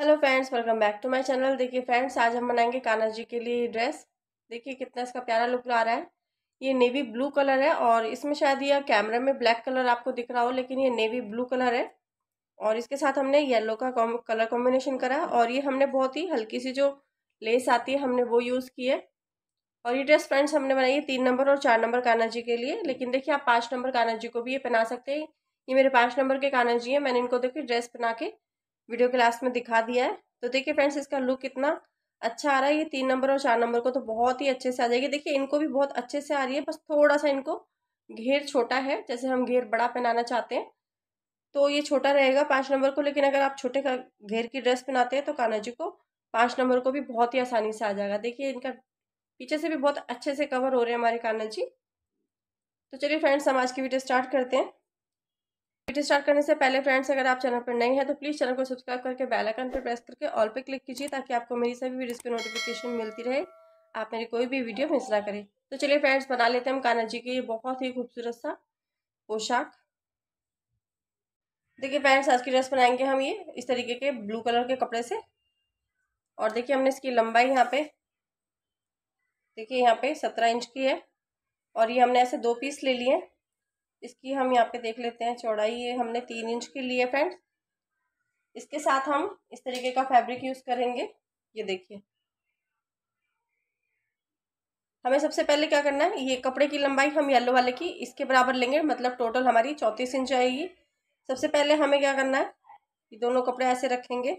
hello friends welcome back to my channel देखिए friends आज हम बनाएंगे कान्हा जी के लिए ड्रेस देखिए कितना इसका प्यारा लुक आ रहा है ये नेवी ब्लू कलर है और इसमें शायद यह कैमरे में ब्लैक कलर आपको दिख रहा हो लेकिन ये नेवी ब्लू कलर है और इसके साथ हमने येलो का कलर कॉम्बिनेशन करा है और ये हमने बहुत ही हल्की सी जो लेस आती है हमने वो यूज़ की है और ये ड्रेस फ्रेंड्स हमने बनाई है तीन नंबर और चार नंबर कान्हा जी के लिए लेकिन देखिए आप पाँच नंबर कान्हा जी को भी ये पहना सकते हैं ये मेरे पाँच नंबर के कान्हा जी हैं मैंने इनको देखिए ड्रेस पहना के वीडियो के लास्ट में दिखा दिया है तो देखिए फ्रेंड्स इसका लुक कितना अच्छा आ रहा है ये तीन नंबर और चार नंबर को तो बहुत ही अच्छे से आ जाएगी देखिए इनको भी बहुत अच्छे से आ रही है बस थोड़ा सा इनको घेर छोटा है जैसे हम घेर बड़ा पहनाना चाहते हैं तो ये छोटा रहेगा पाँच नंबर को लेकिन अगर आप छोटे का घेर की ड्रेस पहनाते हैं तो कान्हा जी को पाँच नंबर को भी बहुत ही आसानी से आ जाएगा देखिए इनका पीछे से भी बहुत अच्छे से कवर हो रहे हैं हमारे कान्हा जी तो चलिए फ्रेंड्स हम आज की वीडियो स्टार्ट करते हैं वीडियो स्टार्ट करने से पहले फ्रेंड्स अगर आप चैनल पर नए हैं तो प्लीज़ चैनल को सब्सक्राइब करके बेल आइकन पर प्रेस करके ऑल पे क्लिक कीजिए ताकि आपको मेरी सभी वीडियोस की नोटिफिकेशन मिलती रहे आप मेरी कोई भी वीडियो मिस ना करें तो चलिए फ्रेंड्स बना लेते हैं हम कान्हा जी की ये बहुत ही खूबसूरत सा पोशाक देखिए फ्रेंड्स आज की ड्रेस बनाएंगे हम ये इस तरीके के ब्लू कलर के कपड़े से और देखिए हमने इसकी लंबाई यहाँ पे देखिए यहाँ पे सत्रह इंच की है और ये हमने ऐसे दो पीस ले लिए हैं इसकी हम यहाँ पे देख लेते हैं चौड़ाई ये हमने तीन इंच की ली है फ्रेंड्स इसके साथ हम इस तरीके का फैब्रिक यूज़ करेंगे ये देखिए हमें सबसे पहले क्या करना है ये कपड़े की लंबाई हम येलो वाले की इसके बराबर लेंगे मतलब टोटल हमारी चौंतीस इंच आएगी सबसे पहले हमें क्या करना है ये दोनों कपड़े ऐसे रखेंगे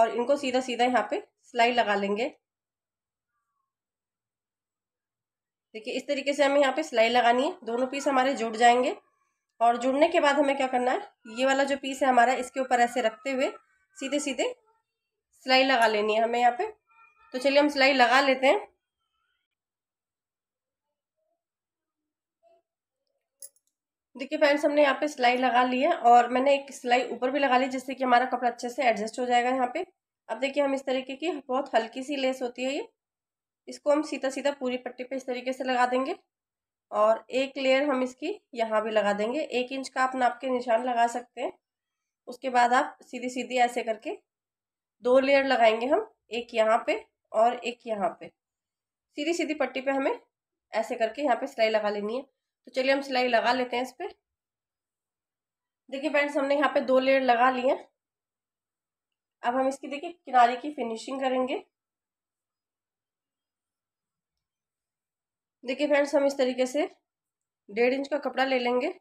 और इनको सीधा सीधा यहाँ पे सिलाई लगा लेंगे देखिए इस तरीके से हमें यहाँ पे सिलाई लगानी है दोनों पीस हमारे जुड़ जाएंगे और जुड़ने के बाद हमें क्या करना है ये वाला जो पीस है हमारा इसके ऊपर ऐसे रखते हुए सीधे सीधे सिलाई लगा लेनी है हमें यहाँ पे तो चलिए हम सिलाई लगा लेते हैं देखिए फ्रेंड्स हमने यहाँ पे सिलाई लगा ली है और मैंने एक सिलाई ऊपर भी लगा ली जिससे कि हमारा कपड़ा अच्छे से एडजस्ट हो जाएगा यहाँ पे अब देखिए हम इस तरीके की बहुत हल्की सी लेस होती है ये इसको हम सीधा सीधा पूरी पट्टी पे इस तरीके से लगा देंगे और एक लेयर हम इसकी यहाँ भी लगा देंगे एक इंच का आप नाप के निशान लगा सकते हैं उसके बाद आप सीधी सीधी ऐसे करके दो लेयर लगाएंगे हम एक यहाँ पे और एक यहाँ पे सीधी सीधी पट्टी पे हमें ऐसे करके यहाँ पे सिलाई लगा लेनी है तो चलिए हम सिलाई लगा लेते हैं इस पर देखिए फ्रेंड्स हमने यहाँ पे दो लेयर लगा लिए अब हम इसकी देखिए किनारे की फिनिशिंग करेंगे देखिए फ्रेंड्स हम इस तरीके से डेढ़ इंच का कपड़ा ले लेंगे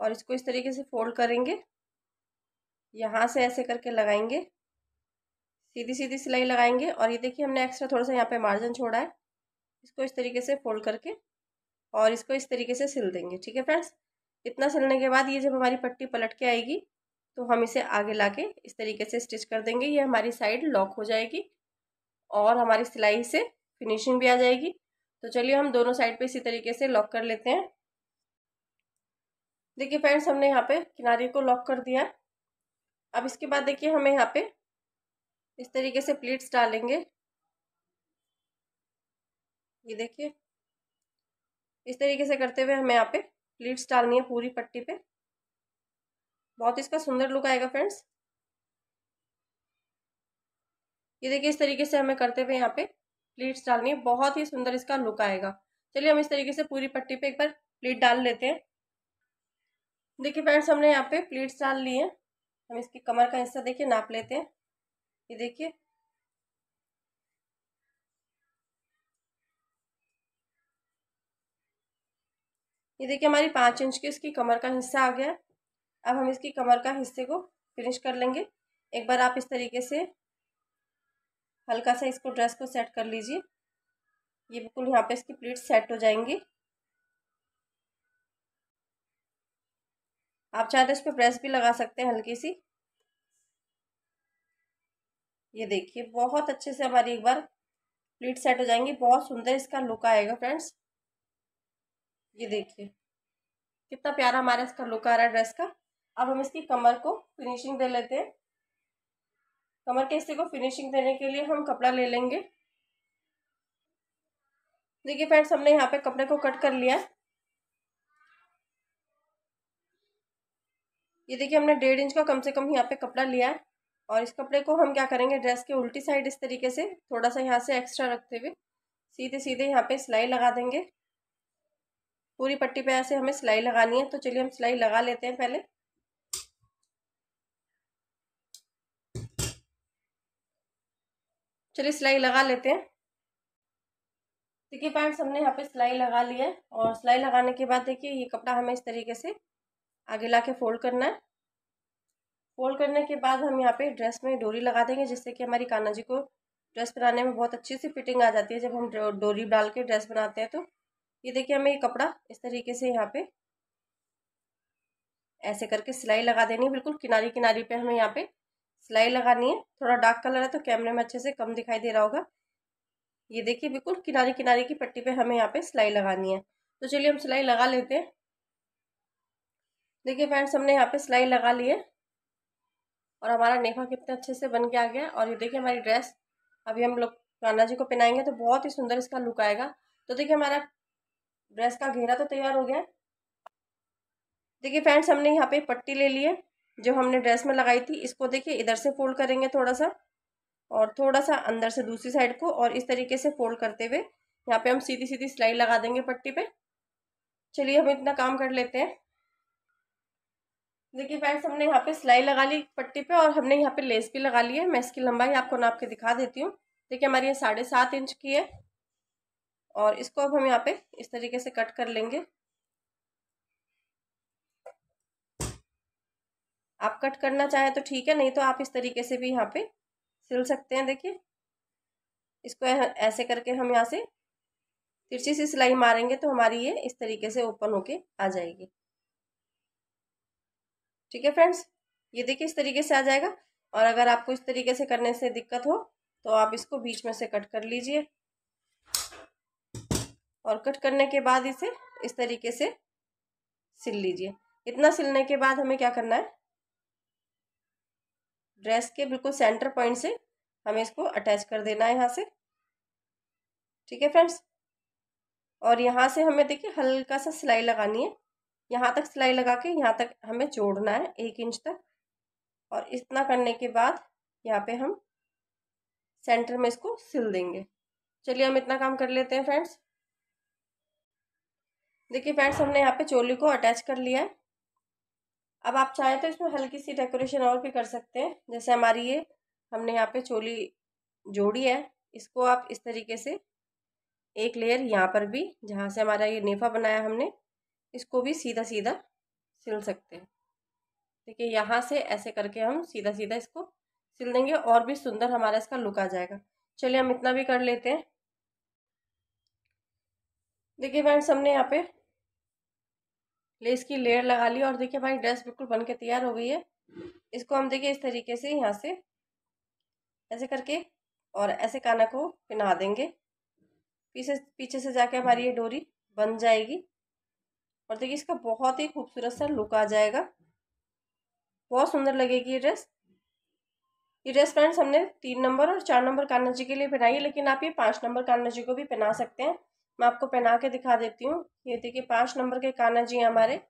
और इसको इस तरीके से फोल्ड करेंगे यहाँ से ऐसे करके लगाएंगे सीधी सीधी सिलाई लगाएंगे और ये देखिए हमने एक्स्ट्रा थोड़ा सा यहाँ पे मार्जिन छोड़ा है इसको इस तरीके से फोल्ड करके और इसको इस तरीके से सिल देंगे ठीक है फ्रेंड्स इतना सिलने के बाद ये जब हमारी पट्टी पलट के आएगी तो हम इसे आगे के इस तरीके से स्टिच कर देंगे ये हमारी साइड लॉक हो जाएगी और हमारी सिलाई से फिनिशिंग भी आ जाएगी तो चलिए हम दोनों साइड पे इसी तरीके से लॉक कर लेते हैं देखिए फ्रेंड्स हमने यहाँ पे किनारे को लॉक कर दिया अब इसके बाद देखिए हमें यहाँ पे इस तरीके से प्लीट्स डालेंगे ये देखिए इस तरीके से करते हुए हमें यहाँ पे प्लीट्स डालनी है पूरी पट्टी पे बहुत इसका सुंदर लुक आएगा फ्रेंड्स ये देखिए इस तरीके से हमें करते हुए यहाँ पे प्लीट्स डालनी है बहुत ही सुंदर इसका लुक आएगा चलिए हम इस तरीके से पूरी पट्टी पे एक बार प्लीट डाल लेते हैं देखिए फ्रेंड्स हमने यहाँ पे प्लीट्स डाल ली हैं हम इसकी कमर का हिस्सा देखिए नाप लेते हैं ये देखिए ये देखिए हमारी पाँच इंच की इसकी कमर का हिस्सा आ गया अब हम इसकी कमर का हिस्से को फिनिश कर लेंगे एक बार आप इस तरीके से हल्का सा इसको ड्रेस को सेट कर लीजिए ये बिल्कुल यहाँ पे इसकी प्लीट सेट हो जाएंगी आप चाहे तो इस पर प्रेस भी लगा सकते हैं हल्की सी ये देखिए बहुत अच्छे से हमारी एक बार प्लीट सेट हो जाएंगी बहुत सुंदर इसका लुक आएगा फ्रेंड्स ये देखिए कितना प्यारा हमारा इसका लुक आ रहा है ड्रेस का अब हम इसकी कमर को फिनिशिंग दे लेते हैं कमर के हिस्से को फिनिशिंग देने के लिए हम कपड़ा ले लेंगे देखिए फ्रेंड्स हमने यहाँ पे कपड़े को कट कर लिया ये देखिए हमने डेढ़ इंच का कम से कम यहाँ पे कपड़ा लिया है और इस कपड़े को हम क्या करेंगे ड्रेस के उल्टी साइड इस तरीके से थोड़ा सा यहाँ से एक्स्ट्रा रखते हुए सीधे सीधे यहाँ पे सिलाई लगा देंगे पूरी पट्टी पे ऐसे हमें सिलाई लगानी है तो चलिए हम सिलाई लगा लेते हैं पहले चलिए सिलाई लगा लेते हैं देखिए फ्रेंड्स हमने यहाँ पे सिलाई लगा ली है और सिलाई लगाने के बाद देखिए ये कपड़ा हमें इस तरीके से आगे ला के फोल्ड करना है फोल्ड करने के बाद हम यहाँ पे ड्रेस में डोरी लगा देंगे जिससे कि हमारी काना जी को ड्रेस बनाने में बहुत अच्छी सी फिटिंग आ जाती है जब हम डोरी डाल के ड्रेस बनाते हैं तो ये देखिए हमें ये कपड़ा इस तरीके से यहाँ पे ऐसे करके सिलाई लगा देनी है बिल्कुल किनारी किनारी पे हमें यहाँ पे सिलाई लगानी है थोड़ा डार्क कलर है तो कैमरे में अच्छे से कम दिखाई दे रहा होगा ये देखिए बिल्कुल किनारे किनारे की पट्टी पे हमें यहाँ पे सिलाई लगानी है तो चलिए हम सिलाई लगा लेते हैं देखिए फ्रेंड्स हमने यहाँ पे सिलाई लगा ली है और हमारा नेफा कितने अच्छे से बन के आ गया और ये देखिए हमारी ड्रेस अभी हम लोग कान्हा जी को पहनाएंगे तो बहुत ही सुंदर इसका लुक आएगा तो देखिए हमारा ड्रेस का घेरा तो तैयार हो गया देखिए फ्रेंड्स हमने यहाँ पे पट्टी ले ली है जो हमने ड्रेस में लगाई थी इसको देखिए इधर से फोल्ड करेंगे थोड़ा सा और थोड़ा सा अंदर से दूसरी साइड को और इस तरीके से फोल्ड करते हुए यहाँ पे हम सीधी सीधी सिलाई लगा देंगे पट्टी पे चलिए हम इतना काम कर लेते हैं देखिए फ्रेंड्स हमने यहाँ पे सिलाई लगा ली पट्टी पे और हमने यहाँ पे लेस भी लगा ली है मैं इसकी लंबाई आपको नाप के दिखा देती हूँ देखिए हमारी ये साढ़े सात इंच की है और इसको अब हम यहाँ पे इस तरीके से कट कर लेंगे आप कट करना चाहें तो ठीक है नहीं तो आप इस तरीके से भी यहाँ पे सिल सकते हैं देखिए इसको ऐसे करके हम यहाँ से तिरछी सी सिलाई मारेंगे तो हमारी ये इस तरीके से ओपन होके आ जाएगी ठीक है फ्रेंड्स ये देखिए इस तरीके से आ जाएगा और अगर आपको इस तरीके से करने से दिक्कत हो तो आप इसको बीच में से कट कर लीजिए और कट करने के बाद इसे इस तरीके से सिल लीजिए इतना सिलने के बाद हमें क्या करना है ड्रेस के बिल्कुल सेंटर पॉइंट से हमें इसको अटैच कर देना है यहाँ से ठीक है फ्रेंड्स और यहाँ से हमें देखिए हल्का सा सिलाई लगानी है यहाँ तक सिलाई लगा के यहाँ तक हमें जोड़ना है एक इंच तक और इतना करने के बाद यहाँ पे हम सेंटर में इसको सिल देंगे चलिए हम इतना काम कर लेते हैं फ्रेंड्स देखिए फ्रेंड्स हमने यहाँ पे चोली को अटैच कर लिया है अब आप चाहें तो इसमें हल्की सी डेकोरेशन और भी कर सकते हैं जैसे हमारी ये हमने यहाँ पे चोली जोड़ी है इसको आप इस तरीके से एक लेयर यहाँ पर भी जहाँ से हमारा ये नेफा बनाया हमने इसको भी सीधा सीधा सिल सकते हैं देखिए यहाँ से ऐसे करके हम सीधा सीधा इसको सिल देंगे और भी सुंदर हमारा इसका लुक आ जाएगा चलिए हम इतना भी कर लेते हैं देखिए फ्रेंड्स हमने यहाँ पे लेस की लेयर लगा ली और देखिए हमारी ड्रेस बिल्कुल बन के तैयार हो गई है इसको हम देखिए इस तरीके से यहाँ से ऐसे करके और ऐसे काना को पिना देंगे पीछे पीछे से जाके हमारी ये डोरी बन जाएगी और देखिए इसका बहुत ही खूबसूरत सा लुक आ जाएगा बहुत सुंदर लगेगी ये ड्रेस ये ड्रेस फ्रेंड्स हमने तीन नंबर और चार नंबर कान्हा जी के लिए पहनाई है लेकिन आप ये पाँच नंबर कान्हा जी को भी पहना सकते हैं मैं आपको पहना के दिखा देती हूँ ये देखिए पाँच नंबर के काना जी हैं हमारे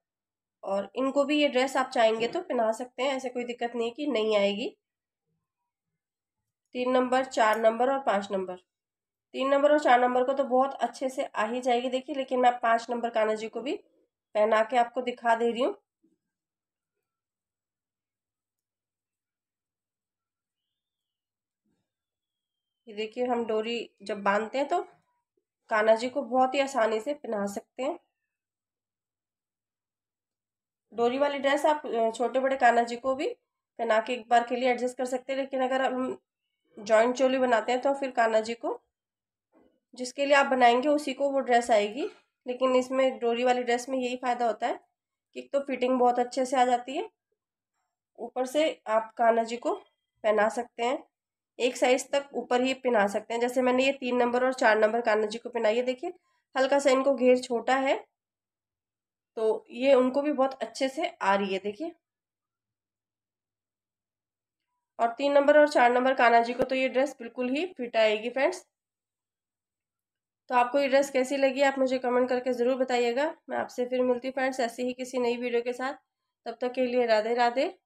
और इनको भी ये ड्रेस आप चाहेंगे तो पहना सकते हैं ऐसे कोई दिक्कत नहीं है कि नहीं आएगी तीन नंबर चार नंबर और पाँच नंबर तीन नंबर और चार नंबर को तो बहुत अच्छे से आ ही जाएगी देखिए लेकिन मैं पाँच नंबर काना जी को भी पहना के आपको दिखा दे रही हूँ ये देखिए हम डोरी जब बांधते हैं तो कान्हा जी को बहुत ही आसानी से पहना सकते हैं डोरी वाली ड्रेस आप छोटे बड़े कान्हा जी को भी पहना के एक बार के लिए एडजस्ट कर सकते हैं लेकिन अगर हम जॉइंट चोली बनाते हैं तो फिर कान्हा जी को जिसके लिए आप बनाएंगे उसी को वो ड्रेस आएगी लेकिन इसमें डोरी वाली ड्रेस में यही फ़ायदा होता है कि एक तो फिटिंग बहुत अच्छे से आ जाती है ऊपर से आप कान्हा जी को पहना सकते हैं एक साइज तक ऊपर ही पिना सकते हैं जैसे मैंने ये तीन नंबर और चार नंबर कान्हा जी को पिनाई है देखिए हल्का सा इनको घेर छोटा है तो ये उनको भी बहुत अच्छे से आ रही है देखिए और तीन नंबर और चार नंबर कान्हा जी को तो ये ड्रेस बिल्कुल ही फिट आएगी फ्रेंड्स तो आपको ये ड्रेस कैसी लगी आप मुझे कमेंट करके ज़रूर बताइएगा मैं आपसे फिर मिलती हूँ फ्रेंड्स ऐसी ही किसी नई वीडियो के साथ तब तक के लिए राधे राधे